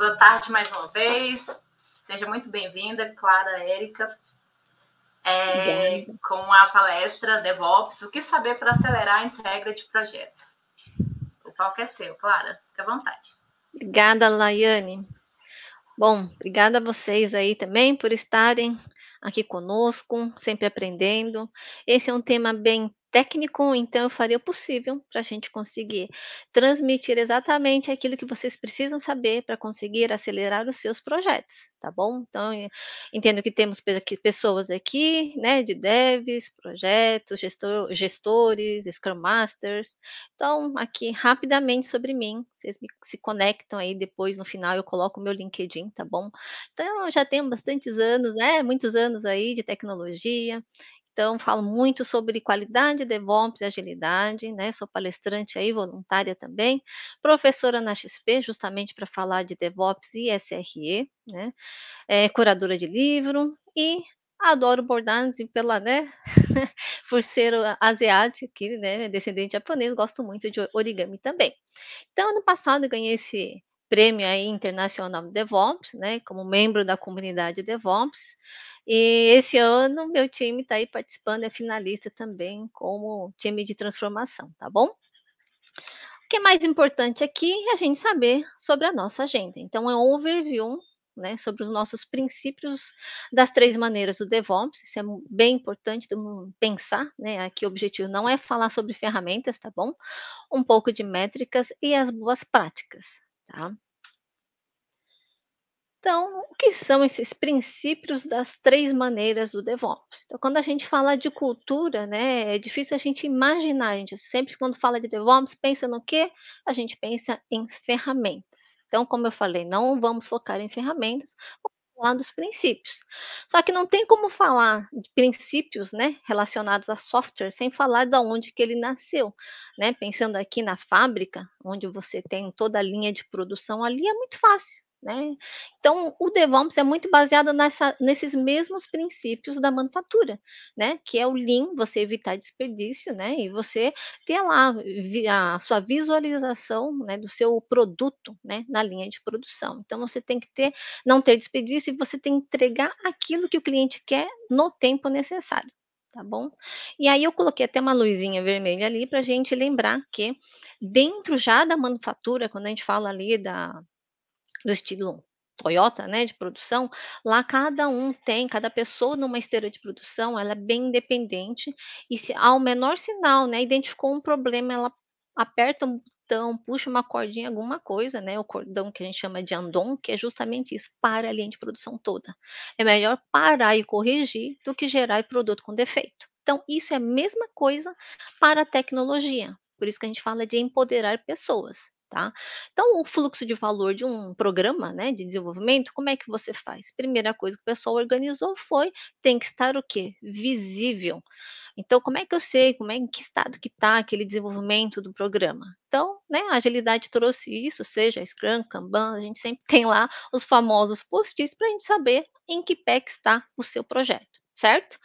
Boa tarde mais uma vez. Seja muito bem-vinda, Clara Érica, é, com a palestra DevOps, o que saber para acelerar a entrega de projetos. O palco é seu, Clara, Fique à vontade. Obrigada, Laiane. Bom, obrigada a vocês aí também por estarem aqui conosco, sempre aprendendo. Esse é um tema bem técnico, então eu faria o possível para a gente conseguir transmitir exatamente aquilo que vocês precisam saber para conseguir acelerar os seus projetos, tá bom? Então, entendo que temos pessoas aqui, né, de devs, projetos, gestor, gestores, Scrum Masters. Então, aqui rapidamente sobre mim, vocês me, se conectam aí depois no final eu coloco o meu LinkedIn, tá bom? Então, eu já tenho bastantes anos, né, muitos anos aí de tecnologia. Então, falo muito sobre qualidade, DevOps e agilidade, né? Sou palestrante aí, voluntária também, professora na XP, justamente para falar de DevOps e SRE, né? É, curadora de livro e adoro bordados e pela, né, por ser asiática, né, descendente japonês, gosto muito de origami também. Então, ano passado ganhei esse prêmio aí internacional DevOps, né, como membro da comunidade DevOps, e esse ano meu time está aí participando, é finalista também como time de transformação, tá bom? O que é mais importante aqui é a gente saber sobre a nossa agenda. Então, é um overview né, sobre os nossos princípios das três maneiras do DevOps. Isso é bem importante pensar, né? Aqui o objetivo não é falar sobre ferramentas, tá bom? Um pouco de métricas e as boas práticas, tá? Então, o que são esses princípios das três maneiras do DevOps? Então, quando a gente fala de cultura, né, é difícil a gente imaginar. A gente sempre, quando fala de DevOps, pensa no quê? A gente pensa em ferramentas. Então, como eu falei, não vamos focar em ferramentas, falar dos princípios. Só que não tem como falar de princípios, né, relacionados a software sem falar de onde que ele nasceu, né? Pensando aqui na fábrica, onde você tem toda a linha de produção ali, é muito fácil. Né? Então, o DevOps é muito baseado nessa, nesses mesmos princípios da manufatura, né? que é o Lean, você evitar desperdício, né? e você ter lá a sua visualização né, do seu produto né, na linha de produção. Então, você tem que ter, não ter desperdício e você tem que entregar aquilo que o cliente quer no tempo necessário tá bom? E aí eu coloquei até uma luzinha vermelha ali para a gente lembrar que dentro já da manufatura, quando a gente fala ali da do estilo Toyota, né, de produção, lá cada um tem, cada pessoa numa esteira de produção, ela é bem independente e se ao menor sinal, né, identificou um problema, ela aperta um botão, puxa uma cordinha, alguma coisa, né, o cordão que a gente chama de andon, que é justamente isso, para a linha de produção toda. É melhor parar e corrigir do que gerar produto com defeito. Então, isso é a mesma coisa para a tecnologia. Por isso que a gente fala de empoderar pessoas. Tá? Então, o fluxo de valor de um programa né, de desenvolvimento, como é que você faz? Primeira coisa que o pessoal organizou foi, tem que estar o quê? Visível. Então, como é que eu sei, como é em que estado que está aquele desenvolvimento do programa? Então, né, a agilidade trouxe isso, seja Scrum, Kanban, a gente sempre tem lá os famosos post-its para a gente saber em que pé que está o seu projeto certo?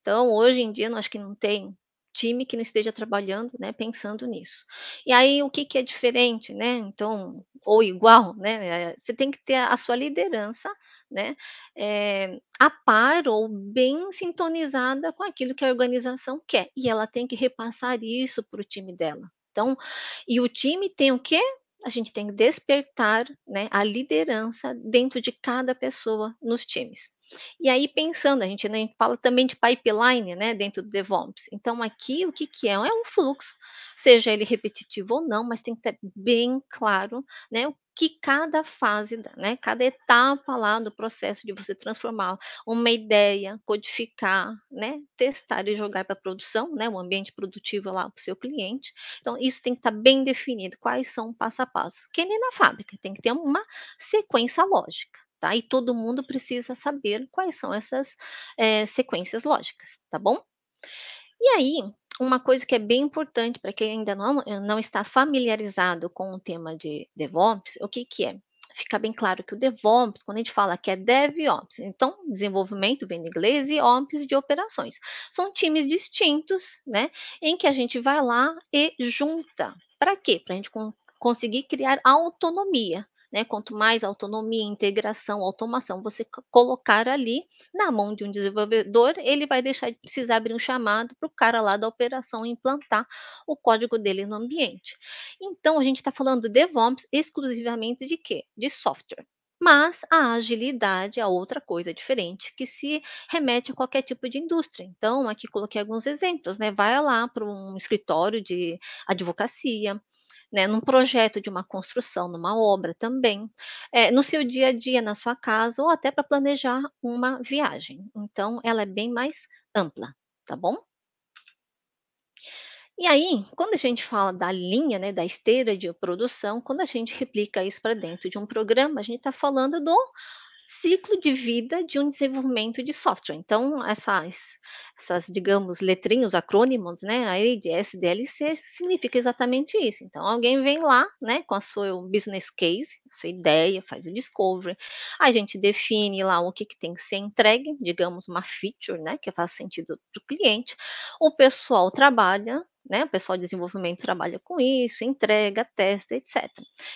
Então, hoje em dia, não acho que não tem time que não esteja trabalhando, né, pensando nisso. E aí o que, que é diferente, né? Então, ou igual, né? É, você tem que ter a sua liderança, né, é, a par ou bem sintonizada com aquilo que a organização quer. E ela tem que repassar isso para o time dela. Então, e o time tem o quê? A gente tem que despertar né, a liderança dentro de cada pessoa nos times. E aí, pensando, a gente, né, a gente fala também de pipeline né, dentro do DevOps. Então, aqui o que, que é? É um fluxo, seja ele repetitivo ou não, mas tem que estar bem claro né, o que cada fase, né, cada etapa lá do processo de você transformar uma ideia, codificar, né, testar e jogar para produção, né, um ambiente produtivo lá para o seu cliente. Então, isso tem que estar tá bem definido, quais são o passo a passo. Que nem na fábrica, tem que ter uma sequência lógica tá? E todo mundo precisa saber quais são essas é, sequências lógicas, tá bom? E aí, uma coisa que é bem importante para quem ainda não, eh, não está familiarizado com o tema de DevOps, o que, que é? Fica bem claro que o DevOps, quando a gente fala que é DevOps, então desenvolvimento vem do inglês e Ops de operações. São times distintos, né? Em que a gente vai lá e junta. Para quê? Para a gente conseguir criar autonomia, né? Quanto mais autonomia, integração, automação você colocar ali na mão de um desenvolvedor, ele vai deixar de precisar abrir um chamado para o cara lá da operação implantar o código dele no ambiente. Então, a gente está falando de DevOps exclusivamente de quê? De software. Mas a agilidade é outra coisa diferente que se remete a qualquer tipo de indústria. Então, aqui coloquei alguns exemplos, né? Vai lá para um escritório de advocacia, né, num projeto de uma construção, numa obra também, é, no seu dia a dia, na sua casa, ou até para planejar uma viagem. Então, ela é bem mais ampla, tá bom? E aí, quando a gente fala da linha, né, da esteira de produção, quando a gente replica isso para dentro de um programa, a gente está falando do ciclo de vida de um desenvolvimento de software. Então, essas, essas digamos, letrinhos, acrônimos, né, aí de SDLC, significa exatamente isso. Então, alguém vem lá, né, com a sua business case, a sua ideia, faz o discovery, a gente define lá o que, que tem que ser entregue, digamos, uma feature, né, que faz sentido para o cliente, o pessoal trabalha né? O pessoal de desenvolvimento trabalha com isso, entrega, testa, etc.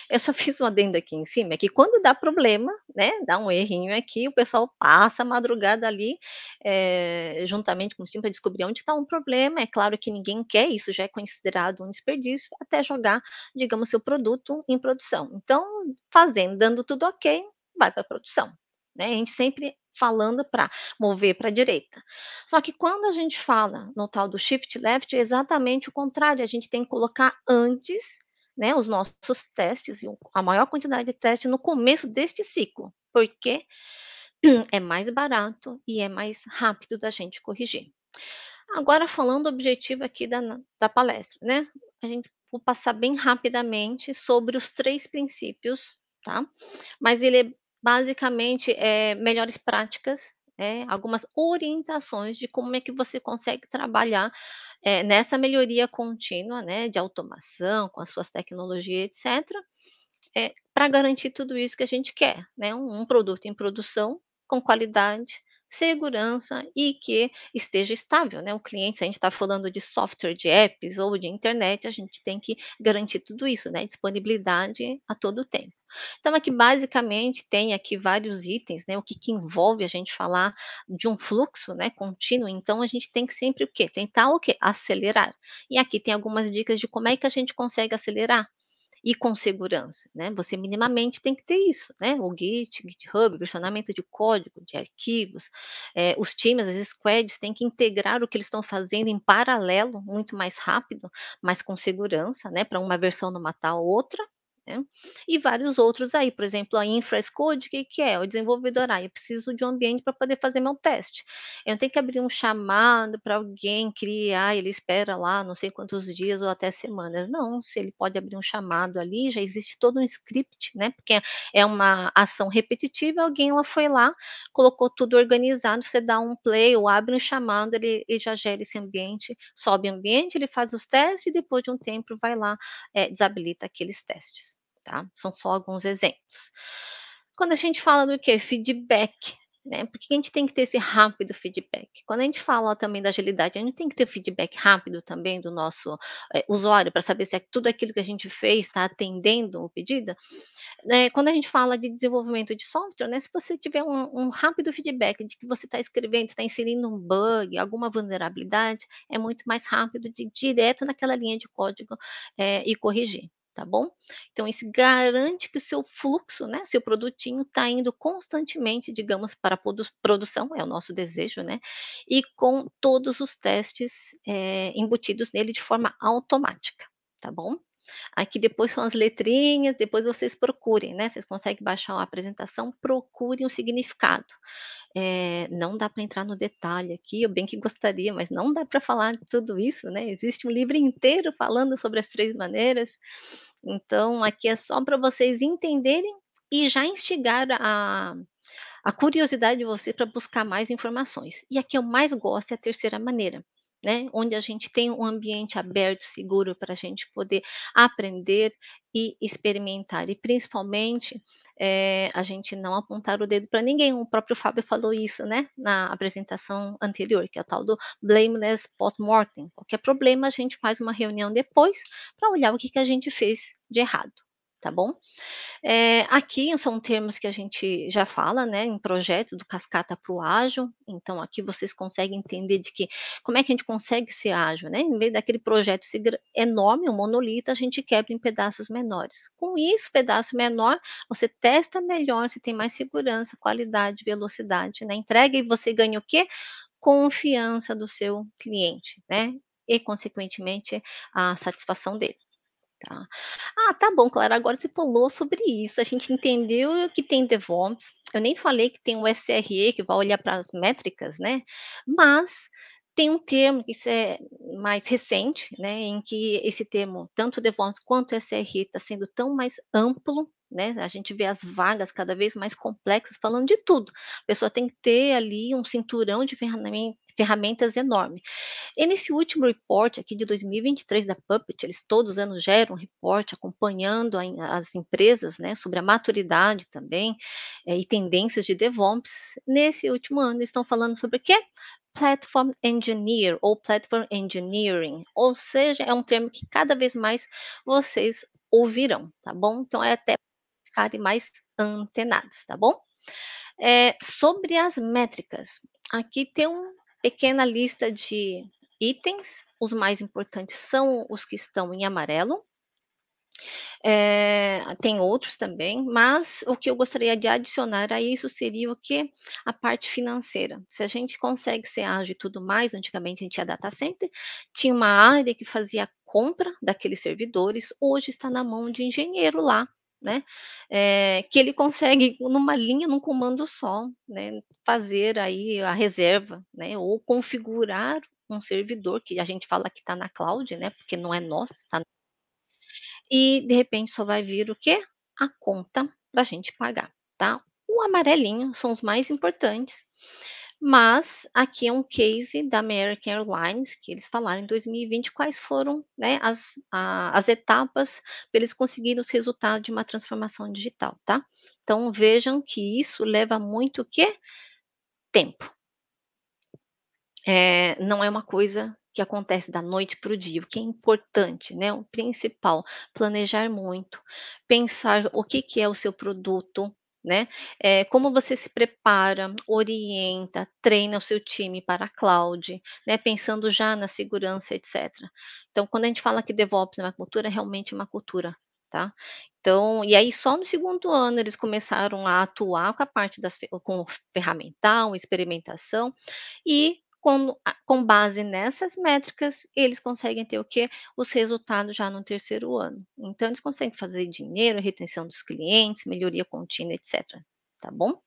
Eu só fiz um adendo aqui em cima, é que quando dá problema, né, dá um errinho aqui, o pessoal passa a madrugada ali, é, juntamente com o time, para descobrir onde está um problema. É claro que ninguém quer, isso já é considerado um desperdício, até jogar, digamos, seu produto em produção. Então, fazendo, dando tudo ok, vai para a produção. Né? A gente sempre falando para mover para a direita. Só que quando a gente fala no tal do shift left, é exatamente o contrário, a gente tem que colocar antes né, os nossos testes e a maior quantidade de testes no começo deste ciclo, porque é mais barato e é mais rápido da gente corrigir. Agora, falando do objetivo aqui da, da palestra, né? A gente vou passar bem rapidamente sobre os três princípios, tá? Mas ele é basicamente é, melhores práticas, é, algumas orientações de como é que você consegue trabalhar é, nessa melhoria contínua, né, de automação, com as suas tecnologias, etc., é, para garantir tudo isso que a gente quer, né, um, um produto em produção, com qualidade, segurança e que esteja estável, né? O cliente, se a gente está falando de software, de apps ou de internet, a gente tem que garantir tudo isso, né? Disponibilidade a todo tempo. Então, aqui basicamente tem aqui vários itens, né? O que, que envolve a gente falar de um fluxo, né? Contínuo. Então, a gente tem que sempre o quê? Tentar o quê? Acelerar. E aqui tem algumas dicas de como é que a gente consegue acelerar e com segurança, né? Você minimamente tem que ter isso, né? O Git, GitHub, versionamento de código, de arquivos, é, os times, as squads têm que integrar o que eles estão fazendo em paralelo, muito mais rápido, mas com segurança, né? Para uma versão não matar a outra. Né? E vários outros aí, por exemplo, a InfraScode, o que, que é? O desenvolvedor, ah, eu preciso de um ambiente para poder fazer meu teste. Eu tenho que abrir um chamado para alguém criar, ele espera lá não sei quantos dias ou até semanas. Não, se ele pode abrir um chamado ali, já existe todo um script, né? Porque é uma ação repetitiva, alguém lá foi lá, colocou tudo organizado, você dá um play ou abre um chamado, ele, ele já gera esse ambiente, sobe o ambiente, ele faz os testes e depois de um tempo vai lá, é, desabilita aqueles testes tá? São só alguns exemplos. Quando a gente fala do que? Feedback, né? que a gente tem que ter esse rápido feedback. Quando a gente fala também da agilidade, a gente tem que ter feedback rápido também do nosso é, usuário para saber se é tudo aquilo que a gente fez está atendendo o pedido. É, quando a gente fala de desenvolvimento de software, né, se você tiver um, um rápido feedback de que você está escrevendo, está inserindo um bug, alguma vulnerabilidade, é muito mais rápido de ir direto naquela linha de código é, e corrigir tá bom? Então, isso garante que o seu fluxo, né, seu produtinho está indo constantemente, digamos, para a produção, é o nosso desejo, né, e com todos os testes é, embutidos nele de forma automática, tá bom? Aqui depois são as letrinhas, depois vocês procurem, né? Vocês conseguem baixar a apresentação, procurem o significado. É, não dá para entrar no detalhe aqui, eu bem que gostaria, mas não dá para falar de tudo isso, né? Existe um livro inteiro falando sobre as três maneiras. Então, aqui é só para vocês entenderem e já instigar a, a curiosidade de você para buscar mais informações. E a que eu mais gosto é a terceira maneira, né? Onde a gente tem um ambiente aberto, seguro para a gente poder aprender e experimentar. E principalmente é, a gente não apontar o dedo para ninguém. O próprio Fábio falou isso, né? Na apresentação anterior, que é o tal do blameless post-mortem. Qualquer problema a gente faz uma reunião depois para olhar o que, que a gente fez de errado tá bom? É, aqui são termos que a gente já fala, né, em projeto do cascata para o ágil, então aqui vocês conseguem entender de que, como é que a gente consegue ser ágil, né, em vez daquele projeto enorme, um monolito, a gente quebra em pedaços menores. Com isso, pedaço menor, você testa melhor, você tem mais segurança, qualidade, velocidade na né, entrega, e você ganha o quê? Confiança do seu cliente, né, e consequentemente a satisfação dele. Tá. Ah, tá bom, Clara. Agora você falou sobre isso. A gente entendeu que tem DevOps. Eu nem falei que tem o SRE que vai olhar para as métricas, né? Mas tem um termo que isso é mais recente, né? Em que esse termo, tanto DevOps quanto SRE, está sendo tão mais amplo né? A gente vê as vagas cada vez mais complexas falando de tudo. A pessoa tem que ter ali um cinturão de ferramentas ferramentas enorme. E nesse último reporte aqui de 2023 da Puppet, eles todos os anos geram um reporte acompanhando a, as empresas né, sobre a maturidade também é, e tendências de DevOps. Nesse último ano, eles estão falando sobre o quê? Platform Engineer ou Platform Engineering, ou seja, é um termo que cada vez mais vocês ouvirão, tá bom? Então é até ficarem mais antenados, tá bom? É, sobre as métricas, aqui tem um pequena lista de itens, os mais importantes são os que estão em amarelo. É, tem outros também, mas o que eu gostaria de adicionar a isso seria o que? A parte financeira. Se a gente consegue ser ágil e tudo mais, antigamente a gente tinha data center, tinha uma área que fazia compra daqueles servidores, hoje está na mão de engenheiro lá, né? É, que ele consegue numa linha, num comando só, né? Fazer aí a reserva, né? Ou configurar um servidor que a gente fala que está na cloud, né? Porque não é nosso, está. Na... E de repente só vai vir o quê? A conta para a gente pagar, tá? O amarelinho são os mais importantes. Mas aqui é um case da American Airlines, que eles falaram em 2020 quais foram né, as, a, as etapas para eles conseguirem os resultados de uma transformação digital, tá? Então vejam que isso leva muito o quê? Tempo. É, não é uma coisa que acontece da noite para o dia, o que é importante, né? O principal, planejar muito, pensar o que, que é o seu produto, né? É, como você se prepara, orienta, treina o seu time para a cloud, né? Pensando já na segurança, etc. Então, quando a gente fala que DevOps é uma cultura, é realmente uma cultura, tá? Então, e aí só no segundo ano eles começaram a atuar com a parte das com ferramental, experimentação e quando, com base nessas métricas, eles conseguem ter o quê? Os resultados já no terceiro ano. Então, eles conseguem fazer dinheiro, retenção dos clientes, melhoria contínua, etc. Tá bom?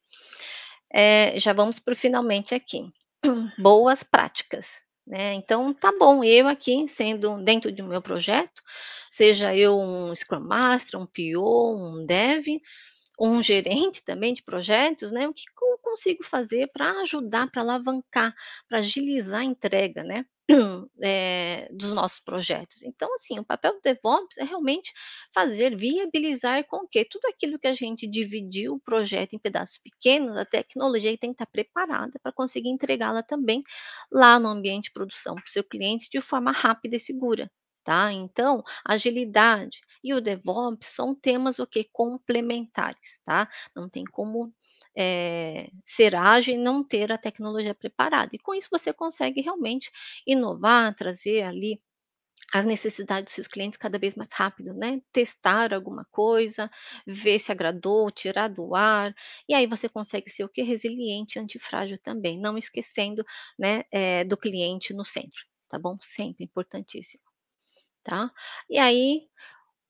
É, já vamos para o finalmente aqui. Boas práticas. Né? Então, tá bom, eu aqui, sendo dentro do meu projeto, seja eu um Scrum Master, um PO, um Dev, ou um gerente também de projetos, né? O que eu consigo fazer para ajudar, para alavancar, para agilizar a entrega, né? É, dos nossos projetos. Então, assim, o papel do DevOps é realmente fazer, viabilizar com que tudo aquilo que a gente dividiu o projeto em pedaços pequenos, a tecnologia tem que estar tá preparada para conseguir entregá-la também lá no ambiente de produção para o seu cliente de forma rápida e segura tá? Então, agilidade e o DevOps são temas o que complementares, tá? Não tem como é, ser ágil e não ter a tecnologia preparada. E com isso você consegue realmente inovar, trazer ali as necessidades dos seus clientes cada vez mais rápido, né? Testar alguma coisa, ver se agradou, tirar do ar, e aí você consegue ser o que resiliente, antifrágil também, não esquecendo, né, é, do cliente no centro, tá bom? Sempre importantíssimo tá? E aí,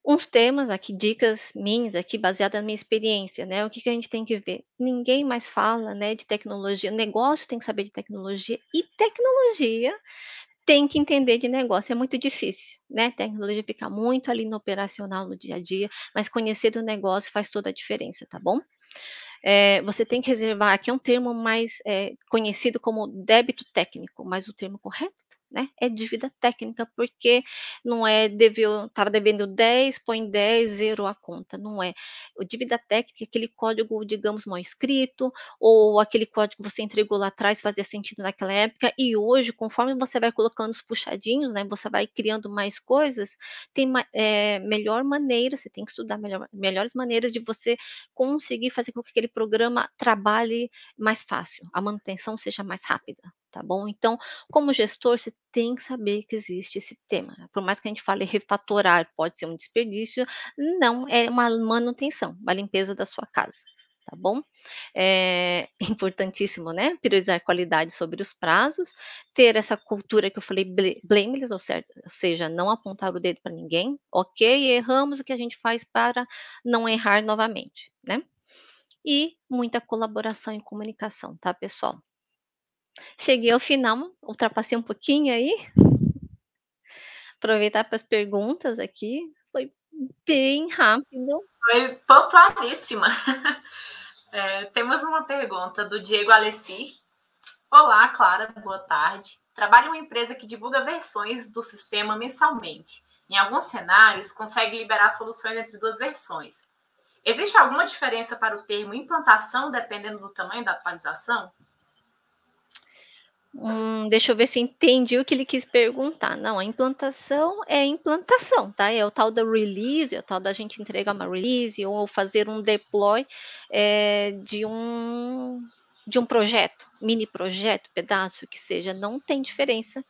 uns temas aqui, dicas minhas aqui, baseadas na minha experiência, né? O que, que a gente tem que ver? Ninguém mais fala, né, de tecnologia. O negócio tem que saber de tecnologia e tecnologia tem que entender de negócio, é muito difícil, né? Tecnologia fica muito ali no operacional, no dia a dia, mas conhecer do negócio faz toda a diferença, tá bom? É, você tem que reservar, aqui é um termo mais é, conhecido como débito técnico, mas o termo correto né? É dívida técnica, porque não é deveu, estava devendo 10, põe 10, zero a conta, não é. O dívida técnica é aquele código, digamos, mal escrito, ou aquele código que você entregou lá atrás, fazia sentido naquela época, e hoje, conforme você vai colocando os puxadinhos, né? Você vai criando mais coisas, tem é, melhor maneira, você tem que estudar melhor, melhores maneiras de você conseguir fazer com que aquele programa trabalhe mais fácil, a manutenção seja mais rápida tá bom? Então, como gestor, você tem que saber que existe esse tema. Por mais que a gente fale refatorar, pode ser um desperdício, não é uma manutenção, uma limpeza da sua casa. Tá bom? É importantíssimo, né? Priorizar qualidade sobre os prazos, ter essa cultura que eu falei, blameless, ou, ou seja, não apontar o dedo para ninguém, ok? Erramos o que a gente faz para não errar novamente, né? E muita colaboração e comunicação, tá, pessoal? Cheguei ao final, ultrapassei um pouquinho aí. Aproveitar para as perguntas aqui. Foi bem rápido. Foi pontualíssima. É, temos uma pergunta do Diego Alessi. Olá, Clara, boa tarde. Trabalho em uma empresa que divulga versões do sistema mensalmente. Em alguns cenários, consegue liberar soluções entre duas versões. Existe alguma diferença para o termo implantação dependendo do tamanho da atualização? Hum, deixa eu ver se eu entendi o que ele quis perguntar. Não, a implantação é implantação, tá? É o tal da release, é o tal da gente entregar uma release ou fazer um deploy é, de um de um projeto, mini projeto, pedaço que seja, não tem diferença.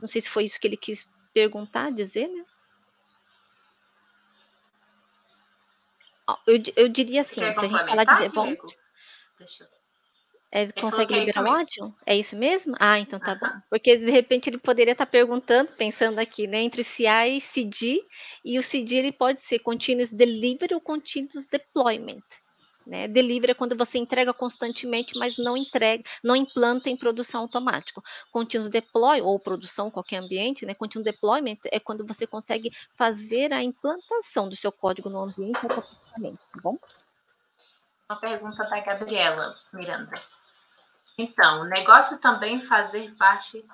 Não sei se foi isso que ele quis perguntar, dizer, né? Eu, eu diria assim, se a gente falar de DevOps, Deixa eu... É, ele consegue liberar o ódio? É isso mesmo? Ah, então tá ah, bom. Tá. Porque de repente ele poderia estar tá perguntando, pensando aqui, né? Entre CI e CD, e o CD ele pode ser continuous delivery ou continuous deployment. Né? Delivery é quando você entrega constantemente, mas não entrega, não implanta em produção automática. Continuous deploy ou produção, qualquer ambiente, né? Continuous deployment é quando você consegue fazer a implantação do seu código no ambiente automaticamente, tá bom? Uma pergunta da Gabriela Miranda. Então, negócio também é fazer parte.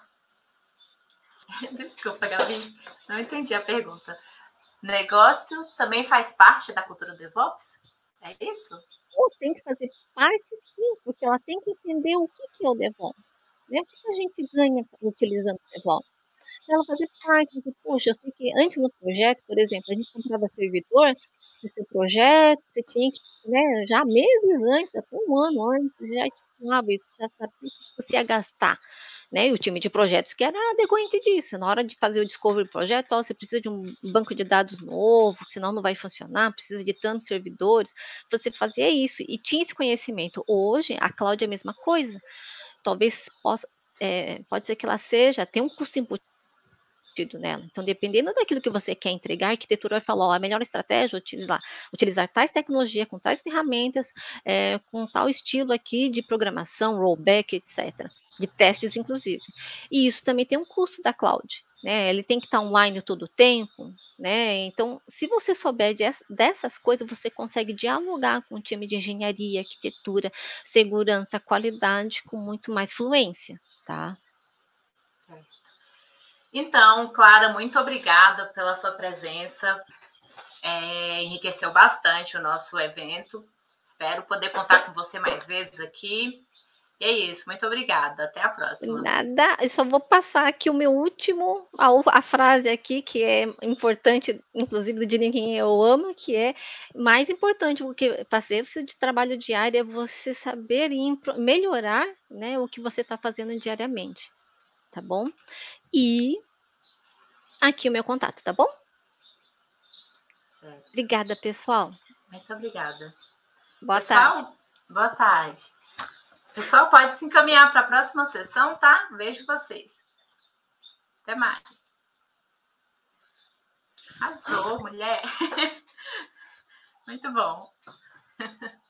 Desculpa, Gabi, não entendi a pergunta. Negócio também faz parte da cultura do DevOps? É isso? tem que fazer parte, sim, porque ela tem que entender o que, é o DevOps. Né? O que, a gente ganha utilizando o DevOps? Para ela fazer parte, porque, poxa, eu sei que antes no projeto, por exemplo, a gente comprava servidor do seu projeto, você tinha que, né, já meses antes, até um ano antes, já ah, sabe, já sabia o que você ia gastar. Né? E o time de projetos que era decorrente disso. Na hora de fazer o discovery projeto, você precisa de um banco de dados novo, senão não vai funcionar, precisa de tantos servidores. Você fazia isso e tinha esse conhecimento. Hoje, a cloud é a mesma coisa. Talvez possa, é, pode ser que ela seja, tem um custo embutido sentido nela. Então, dependendo daquilo que você quer entregar, a arquitetura vai falar, ó, a melhor estratégia é utilizar, utilizar tais tecnologias, com tais ferramentas, é, com tal estilo aqui de programação, rollback, etc., de testes, inclusive. E isso também tem um custo da cloud. Né, ele tem que estar online todo o tempo, né? Então, se você souber dessas coisas, você consegue dialogar com o time de engenharia, arquitetura, segurança, qualidade com muito mais fluência, tá? Certo. Então, Clara, muito obrigada pela sua presença. É, enriqueceu bastante o nosso evento. Espero poder contar com você mais vezes aqui. E é isso, muito obrigada. Até a próxima. Nada, eu só vou passar aqui o meu último, a, a frase aqui, que é importante, inclusive do Dini Eu Amo, que é mais importante do que fazer o seu trabalho diário é você saber melhorar né, o que você está fazendo diariamente. Tá bom? E aqui o meu contato, tá bom? Certo. Obrigada, pessoal. Muito obrigada. Boa pessoal, tarde. Boa tarde. Pessoal, pode se encaminhar para a próxima sessão, tá? Vejo vocês. Até mais. Arrasou, mulher. Muito bom.